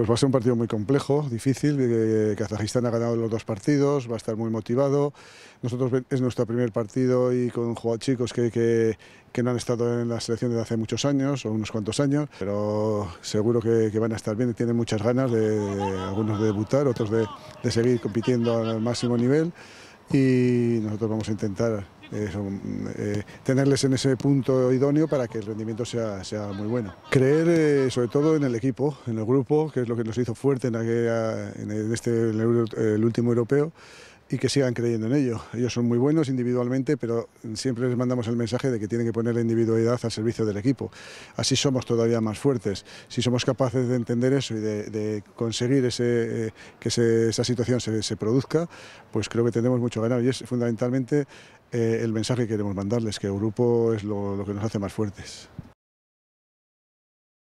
Pues va a ser un partido muy complejo, difícil. Eh, Kazajistán ha ganado los dos partidos, va a estar muy motivado. Nosotros es nuestro primer partido y con chicos que, que, no han estado en la selección desde hace muchos años o unos cuantos años, pero seguro que, van a estar bien y tienen muchas ganas, de, algunos de debutar, otros de, de seguir compitiendo al máximo nivel y nosotros vamos a intentar eh, eh, tenerles en ese punto idóneo para que el rendimiento sea, muy bueno. Creer eh, sobre todo en el equipo, en el grupo, que es lo que nos hizo fuerte en, en este, el último europeo y que sigan creyendo en ello. Ellos son muy buenos individualmente, pero siempre les mandamos el mensaje de que tienen que poner la individualidad al servicio del equipo. Así somos todavía más fuertes. Si somos capaces de entender eso y de, conseguir ese, eh, que esa situación se, produzca, pues creo que tenemos mucho ganado y es fundamentalmente eh, el mensaje que queremos mandarles, que el grupo es lo que nos hace más fuertes.